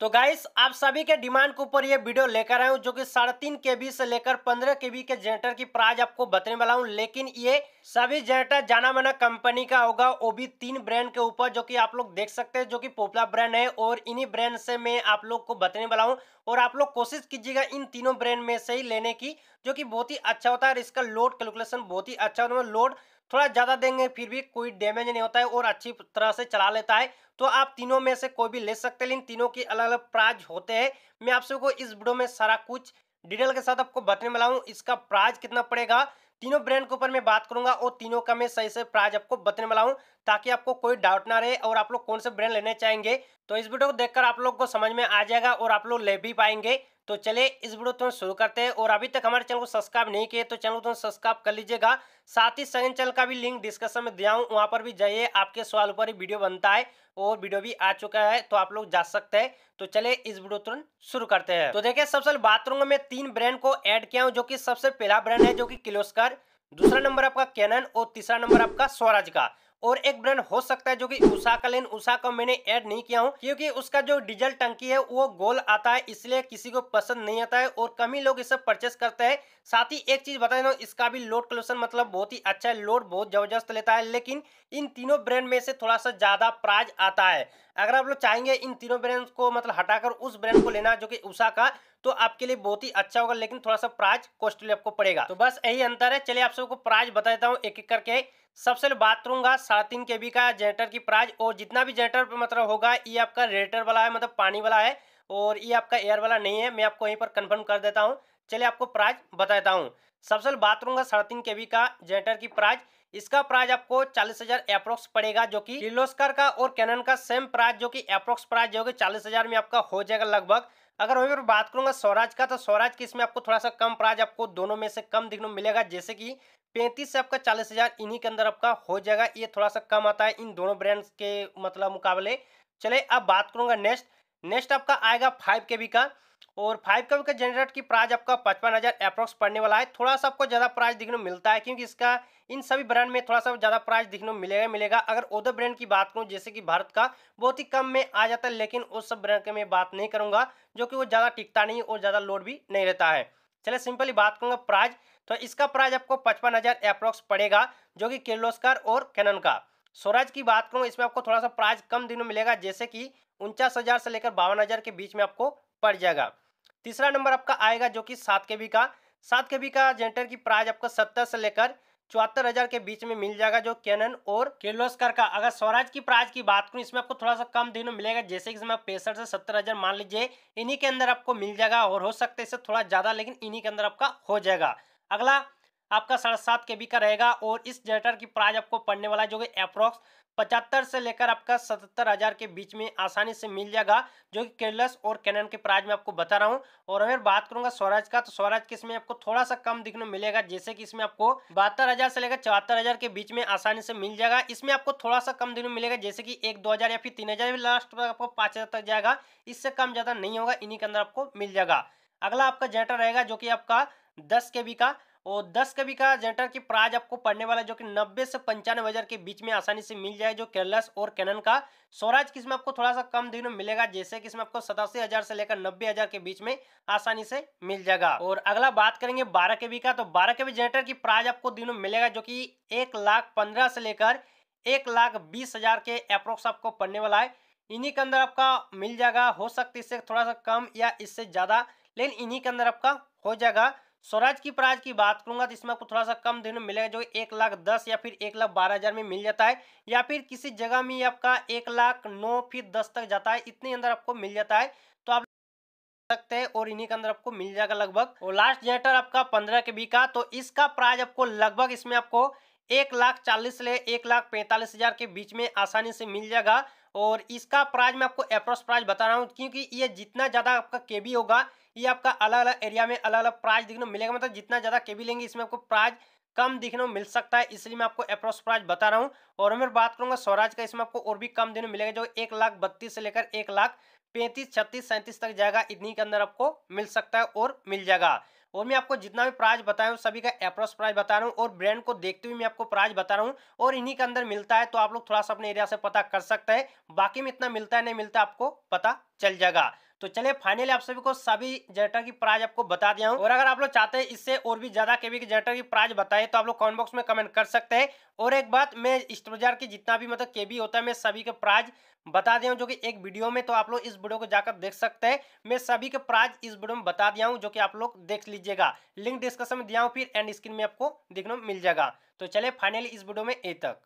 तो गाइस आप सभी के डिमांड के ऊपर ये वीडियो लेकर आया हूँ जो कि साढ़े तीन के बी से लेकर पंद्रह के बी के जनरेटर की प्राइस आपको बताने वाला हूँ लेकिन ये सभी जनरेटर जाना माना कंपनी का होगा वो भी तीन ब्रांड के ऊपर जो कि आप लोग देख सकते हैं जो कि पोपला ब्रांड है और इन्हीं ब्रांड से मैं आप लोग को बताने वाला हूँ और आप लोग कोशिश कीजिएगा इन तीनों ब्रांड में से ही लेने की जो कि बहुत ही अच्छा होता है और इसका लोड कैलकुलेशन बहुत ही अच्छा होता है लोड मतलब थोड़ा ज़्यादा देंगे फिर भी कोई डैमेज नहीं होता है और अच्छी तरह से चला लेता है तो आप तीनों में से कोई भी ले सकते हैं लेकिन तीनों की अलग अलग प्राइज होते हैं मैं आप सबको इस वीडियो में सारा कुछ डिटेल के साथ आपको बताने वाला हूँ इसका प्राइज कितना पड़ेगा तीनों ब्रांड के ऊपर मैं बात करूंगा और तीनों का मैं सही से प्राइज आपको बताने वाला हूँ ताकि आपको कोई डाउट ना रहे और आप लोग कौन से ब्रांड लेने चाहेंगे तो इस वीडियो को देखकर आप लोग को समझ में आ जाएगा और आप लोग ले भी पाएंगे तो चले इस वीडियो तुरंत शुरू करते हैं और अभी तक हमारे चैनल को सब्सक्राइब नहीं किए तो चैनल तुरंत सब्सक्राइब कर लीजिएगा साथ ही सेकंड चैनल का भी लिंक डिस्कशन में दिया हूँ वहाँ पर भी जाइए आपके सवाल पर ही वीडियो बनता है और वीडियो भी आ चुका है तो आप लोग जा सकते हैं तो चले इस वीडियो तुरंत शुरू करते हैं तो देखिये सबसे बाथरूम में तीन ब्रांड को एड किया हूँ जो की सबसे पहला ब्रांड है जो की किलोस्कर दूसरा नंबर आपका कैनन और तीसरा नंबर आपका स्वराज का और एक ब्रांड हो सकता है जो कि उषा का लेन उषा का मैंने ऐड नहीं किया हूँ क्योंकि उसका जो डीजल टंकी है वो गोल आता है इसलिए किसी को पसंद नहीं आता है और कमी लोग इसे परचेस करते हैं साथ ही एक चीज बता हूँ इसका भी लोड कलेक्शन मतलब बहुत ही अच्छा है लोड बहुत जबरदस्त लेता है लेकिन इन तीनों ब्रांड में से थोड़ा सा ज्यादा प्राइज आता है अगर आप लोग चाहेंगे इन तीनों ब्रांड को मतलब हटाकर उस ब्रांड को लेना जो कि उषा का तो आपके लिए बहुत ही अच्छा होगा लेकिन थोड़ा सा प्राइज कॉस्टली आपको पड़ेगा तो बस यही अंतर है चलिए आप सबको प्राइज बता देता हूँ एक एक करके सबसे बात करूंगा साढ़े तीन के बी का जनरेटर की प्राइस और जितना भी जनरेटर मतलब होगा ये आपका रेटर वाला है मतलब पानी वाला है और ये आपका एयर वाला नहीं है मैं आपको यहीं पर कंफर्म कर देता हूँ चलिए आपको प्राइज बता देता हूँ सबसे बात करूंगा साढ़े तीन के बी का जनरेटर की प्राइज इसका प्राइज आपको चालीस हजार अप्रोक्स पड़ेगा जो कि किलोस्कर का और कैनन का सेम प्राइस जो कि अप्रोक्स प्राइस जो कि चालीस हजार में आपका हो जाएगा लगभग अगर वही पर बात करूंगा स्वराज का तो स्वराज की इसमें आपको थोड़ा सा कम प्राइज आपको दोनों में से कम देखने मिलेगा जैसे कि पैंतीस से आपका चालीस हज़ार इन्हीं के अंदर आपका हो जाएगा ये थोड़ा सा कम आता है इन दोनों ब्रांड्स के मतलब मुकाबले चले अब बात करूंगा नेक्स्ट नेक्स्ट आपका आएगा फाइव के बी का और फाइव कम के जनरेटर की प्राइस आपका पचपन हज़ार अप्रोक्स पड़ने वाला है थोड़ा सा आपको ज़्यादा प्राइस देखने मिलता है क्योंकि इसका इन सभी ब्रांड में थोड़ा सा ज़्यादा प्राइस देखने मिलेगा मिलेगा अगर ओदर ब्रांड की बात करूँ जैसे कि भारत का बहुत ही कम में आ जाता है लेकिन उस सब ब्रांड के मैं बात नहीं करूँगा जो कि वो ज़्यादा टिकता नहीं और ज़्यादा लोड भी नहीं रहता है चले सिंपली बात करूँगा प्राइज तो इसका प्राइज आपको पचपन हज़ार पड़ेगा जो कि किर्लोस्कर और कैनन का स्वराज की बात करूँ इसमें आपको थोड़ा सा प्राइज कम दिनों मिलेगा जैसे कि उनचास हज़ार से लेकर बावन हज़ार के बीच में आपको पड़ जाएगा तीसरा नंबर आपका आएगा जो कि सात के बी का सात के बी का जेंटर की प्राइज आपको सत्तर से लेकर चौहत्तर हजार के बीच में मिल जाएगा जो कैनन और किर्लोस्कर का अगर स्वराज की प्राइज की बात करूँ इसमें आपको थोड़ा सा कम दिनों मिलेगा जैसे कि इसमें पैंसठ से सत्तर हजार मान लीजिए इन्हीं के अंदर आपको मिल जाएगा और हो सकता है इससे थोड़ा ज्यादा लेकिन इन्हीं के अंदर आपका हो जाएगा अगला आपका साढ़े सात के बी का रहेगा और इस जनरेटर की प्राइस आपको पड़ने वाला है जो कि अप्रोक्स पचहत्तर से लेकर आपका सतहत्तर हज़ार के बीच में आसानी से मिल जाएगा जो कि केरलस और कैनन के प्राइस में आपको बता रहा हूँ और अगर बात करूंगा स्वराज का तो स्वराज के इसमें आपको थोड़ा सा कम दिखने मिलेगा जैसे कि इसमें आपको बहत्तर हज़ार से लेकर चौहत्तर हज़ार के बीच में आसानी से मिल जाएगा इसमें आपको थोड़ा सा कम दिखने मिलेगा जैसे कि एक दो या फिर तीन हज़ार लास्ट तक आपको पांच तक जाएगा इससे कम ज़्यादा नहीं होगा इन्हीं के अंदर आपको मिल जाएगा अगला आपका जेटर रहेगा जो कि आपका दस के बी का और दस कवि का जनटर की प्राइज आपको पढ़ने वाला जो कि नब्बे से पंचानवे हज़ार के बीच में आसानी से मिल जाए जो केरलस और कैनन का स्वराज किस्म आपको थोड़ा सा कम दिनों मिलेगा जैसे इसमें आपको सतासी हज़ार से लेकर नब्बे हज़ार के बीच में आसानी से मिल जाएगा और अगला बात करेंगे बारह कवि का तो बारह कवि जनरेटर की प्राइज आपको दिनों मिलेगा जो की एक लाख पंद्रह से लेकर एक लाख बीस हज़ार के अप्रोक्स आपको पढ़ने वाला है इन्हीं के अंदर आपका मिल जाएगा हो सकता है इससे थोड़ा सा कम या इससे ज़्यादा लेकिन इन्हीं के अंदर आपका हो जाएगा स्वराज की प्राइज की बात करूंगा तो इसमें आपको थोड़ा सा कम दिन में मिलेगा जो एक लाख दस या फिर एक लाख बारह हज़ार में मिल जाता है या फिर किसी जगह में आपका एक लाख नौ फिर दस तक जाता है इतने अंदर आपको मिल जाता है तो आप सकते हैं और इन्हीं के अंदर आपको मिल जाएगा लगभग और लास्ट जनरेटर आपका पंद्रह के बी का तो इसका प्राइज आपको लगभग इसमें आपको एक लाख चालीस ले एक लाख पैंतालीस हज़ार के बीच में आसानी से मिल जाएगा और इसका प्राइस मैं आपको अप्रोक्स प्राइस बता रहा हूँ क्योंकि ये जितना ज़्यादा आपका के होगा ये आपका अलग अलग एरिया में अलग अलग प्राइस देखने को मिलेगा मतलब जितना ज़्यादा के लेंगे इसमें आपको प्राइस कम देखने को मिल सकता है इसलिए मैं आपको अप्रोक्स प्राइस बता रहा हूँ और मैं बात करूँगा स्वराज का इसमें आपको और भी कम देखने मिलेगा जो एक लाख बत्तीस से लेकर एक लाख पैंतीस छत्तीस सैंतीस तक जाएगा इतनी के अंदर आपको मिल सकता है और मिल जाएगा और मैं आपको जितना भी प्राइज बताया हूँ सभी का अप्रोस प्राइस बता रहा हूँ और ब्रांड को देखते हुए मैं आपको प्राइज बता रहा हूँ और इन्हीं के अंदर मिलता है तो आप लोग थोड़ा सा अपने एरिया से पता कर सकते हैं बाकी में इतना मिलता है नहीं मिलता आपको पता चल जाएगा तो चलिए फाइनली आप सभी को सभी जनरेटर की प्राइज आपको बता दिया हूँ और अगर आप लोग चाहते हैं इससे और भी ज्यादा केवी के जनरेटर की प्राइस बताए तो आप लोग कॉमेंट बॉक्स में कमेंट कर सकते हैं और एक बात मैं स्ट्रोजार की जितना भी मतलब केवी होता है मैं सभी के प्राइज बता दिया हूँ जो कि एक वीडियो में तो आप लोग इस वीडियो को जाकर देख सकते हैं मैं सभी के प्राइज इस वीडियो में बता दिया हूँ जो कि आप लोग देख लीजिएगा लिंक डिस्कशन में दिया हूँ फिर एंड स्क्रीन में आपको देखने मिल जाएगा तो चले फाइनली इस वीडियो में ए तक